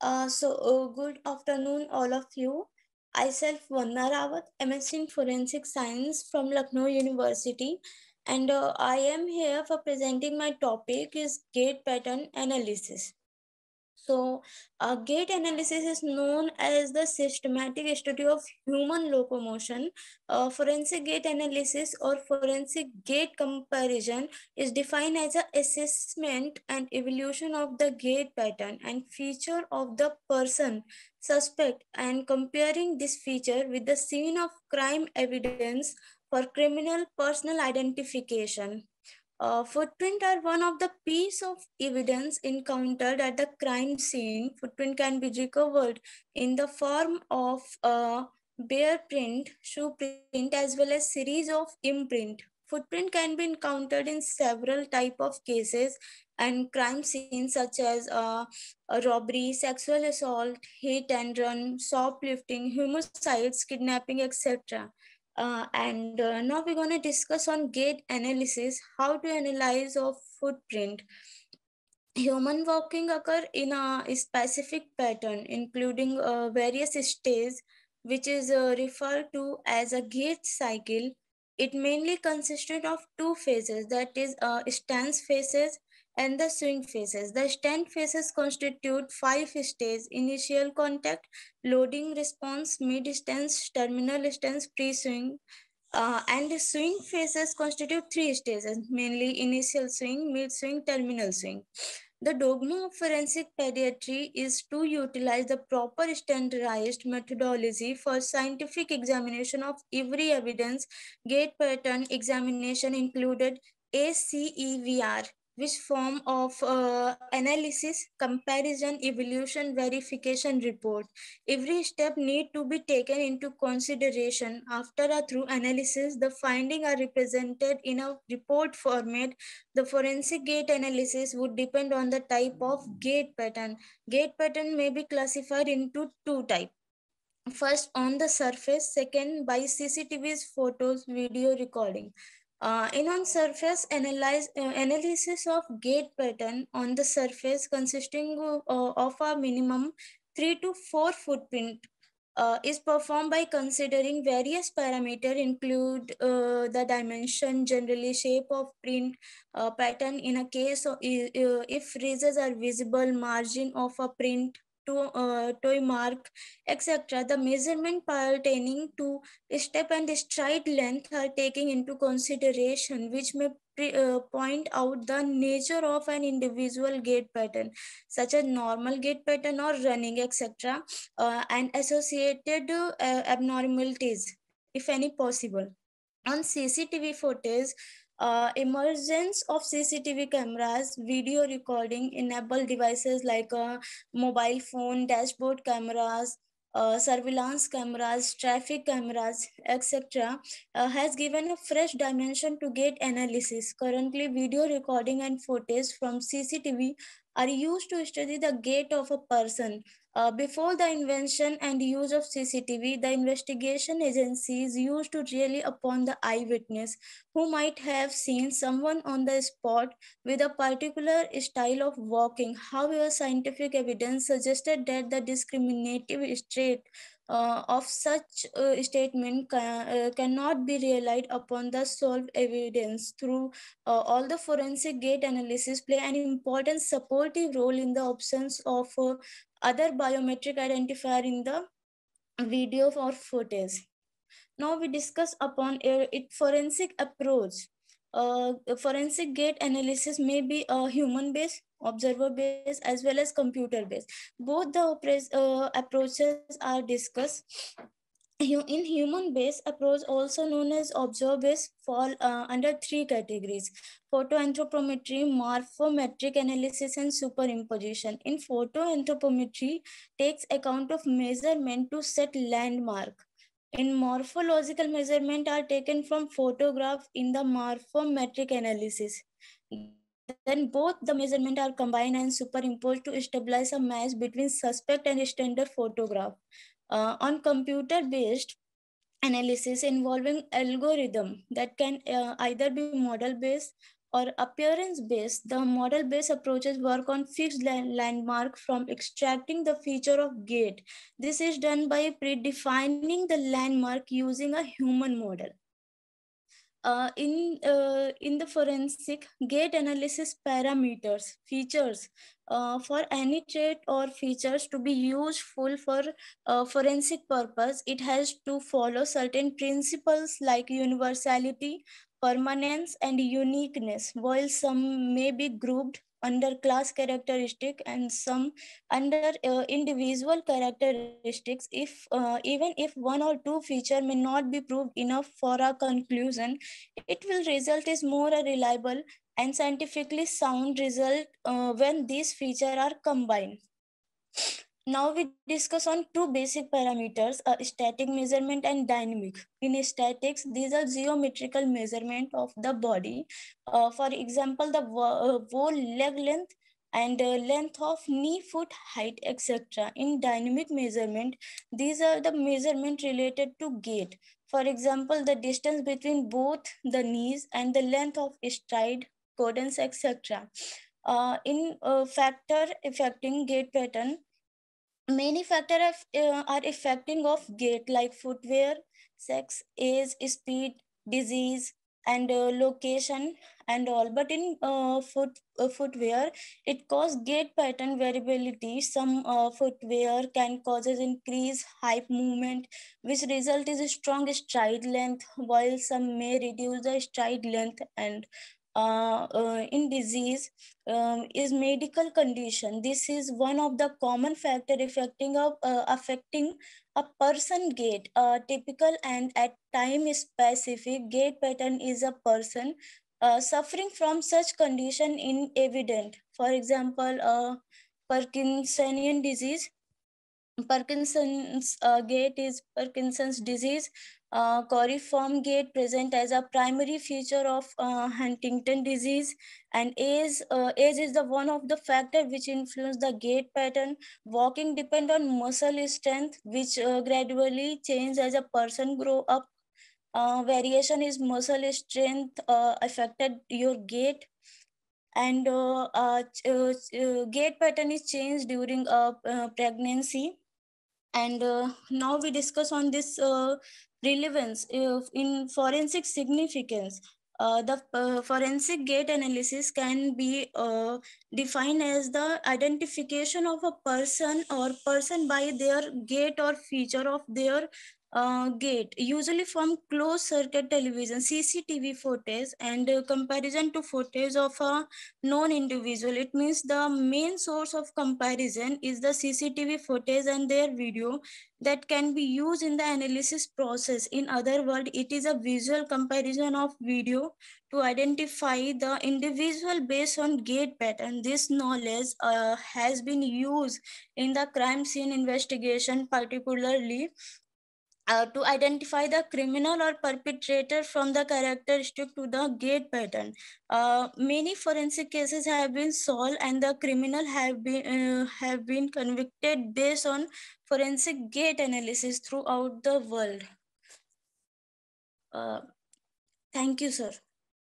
Uh, so, uh, good afternoon, all of you. Iself self Vanna Rawat, in Forensic Science from Lucknow University. And uh, I am here for presenting my topic is gate pattern analysis. So uh, gait analysis is known as the systematic study of human locomotion. Uh, forensic gait analysis or forensic gait comparison is defined as an assessment and evolution of the gait pattern and feature of the person suspect and comparing this feature with the scene of crime evidence for criminal personal identification uh, footprint are one of the piece of evidence encountered at the crime scene. Footprint can be recovered in the form of a bare print, shoe print, as well as series of imprint. Footprint can be encountered in several type of cases and crime scenes such as uh, robbery, sexual assault, hit and run, shoplifting, homicides, kidnapping, etc. Uh, and uh, now we're going to discuss on gait analysis, how to analyze of footprint. Human walking occur in a specific pattern, including uh, various stages, which is uh, referred to as a gait cycle. It mainly consisted of two phases, that is uh, stance phases and the swing phases. The stand phases constitute five stages, initial contact, loading response, mid-stance, terminal stance, pre-swing, uh, and the swing phases constitute three stages, mainly initial swing, mid-swing, terminal swing. The dogma of forensic pediatry is to utilize the proper standardized methodology for scientific examination of every evidence, gate pattern examination included ACEVR, which form of uh, analysis, comparison, evolution, verification report. Every step need to be taken into consideration. After or through analysis, the finding are represented in a report format. The forensic gate analysis would depend on the type of gate pattern. Gate pattern may be classified into two types first on the surface second by cctv's photos video recording uh, in on surface analyze, uh, analysis of gate pattern on the surface consisting of, uh, of a minimum three to four footprint uh, is performed by considering various parameters include uh, the dimension, generally shape of print uh, pattern in a case of, uh, uh, if ridges are visible, margin of a print, to, uh, toy mark, etc. The measurement pertaining to step and stride length are taken into consideration, which may uh, point out the nature of an individual gait pattern, such as normal gait pattern or running, etc. Uh, and associated uh, abnormalities, if any possible. On CCTV footage, uh, emergence of CCTV cameras, video recording enabled devices like a uh, mobile phone, dashboard cameras, uh, surveillance cameras, traffic cameras, etc. Uh, has given a fresh dimension to gate analysis. Currently, video recording and footage from CCTV are used to study the gait of a person uh, before the invention and use of CCTV, the investigation agencies used to rely upon the eyewitness who might have seen someone on the spot with a particular style of walking. However, scientific evidence suggested that the discriminative trait uh, of such uh, statement can, cannot be relied upon the solved evidence through uh, all the forensic gate analysis play an important supportive role in the absence of uh, other biometric identifier in the video or footage. Now we discuss upon a forensic approach uh, forensic gate analysis may be a human-based, observer-based, as well as computer-based. Both the uh, approaches are discussed. In human-based approach, also known as observer-based, fall uh, under three categories, photoanthropometry, morphometric analysis, and superimposition. In photoanthropometry, takes account of measurement to set landmark in morphological measurement are taken from photograph in the morphometric analysis. Then both the measurement are combined and superimposed to establish a match between suspect and standard photograph. Uh, on computer-based analysis involving algorithm that can uh, either be model-based or appearance-based, the model-based approaches work on fixed landmark from extracting the feature of gate. This is done by predefining the landmark using a human model. Uh, in, uh, in the forensic, gate analysis parameters, features uh, for any trait or features to be useful for uh, forensic purpose, it has to follow certain principles like universality, permanence and uniqueness, while some may be grouped under class characteristic and some under uh, individual characteristics if uh, even if one or two feature may not be proved enough for a conclusion it will result is more a reliable and scientifically sound result uh, when these feature are combined now we discuss on two basic parameters, a uh, static measurement and dynamic. In statics, these are geometrical measurement of the body. Uh, for example, the whole uh, leg length and uh, length of knee, foot, height, etc. In dynamic measurement, these are the measurement related to gait. For example, the distance between both the knees and the length of stride, cadence, etc. Uh, in uh, factor affecting gait pattern, many factors uh, are affecting of gait like footwear sex age speed disease and uh, location and all but in uh, foot uh, footwear it cause gait pattern variability some uh, footwear can causes increase hip movement which result is strong stride length while some may reduce the stride length and uh, uh, in disease um, is medical condition. This is one of the common factor affecting a uh, affecting a person gait. A typical and at time specific gait pattern is a person uh, suffering from such condition in evident. For example, uh, Parkinsonian disease Parkinson's uh, gait is Parkinson's disease. Uh, coriform gait present as a primary feature of uh, Huntington disease and age, uh, age is the one of the factor which influence the gait pattern. Walking depend on muscle strength which uh, gradually change as a person grow up. Uh, variation is muscle strength affected your gait and uh, gait pattern is changed during uh, pregnancy and uh, now we discuss on this uh, relevance uh, in forensic significance. Uh, the uh, forensic gate analysis can be uh, defined as the identification of a person or person by their gate or feature of their uh, gate, usually from closed circuit television, CCTV footage, and uh, comparison to footage of a known individual. It means the main source of comparison is the CCTV footage and their video that can be used in the analysis process. In other words, it is a visual comparison of video to identify the individual based on gate pattern. This knowledge uh, has been used in the crime scene investigation, particularly uh, to identify the criminal or perpetrator from the characteristic to the gait pattern. Uh, many forensic cases have been solved and the criminal have been, uh, have been convicted based on forensic gait analysis throughout the world. Uh, thank you, sir.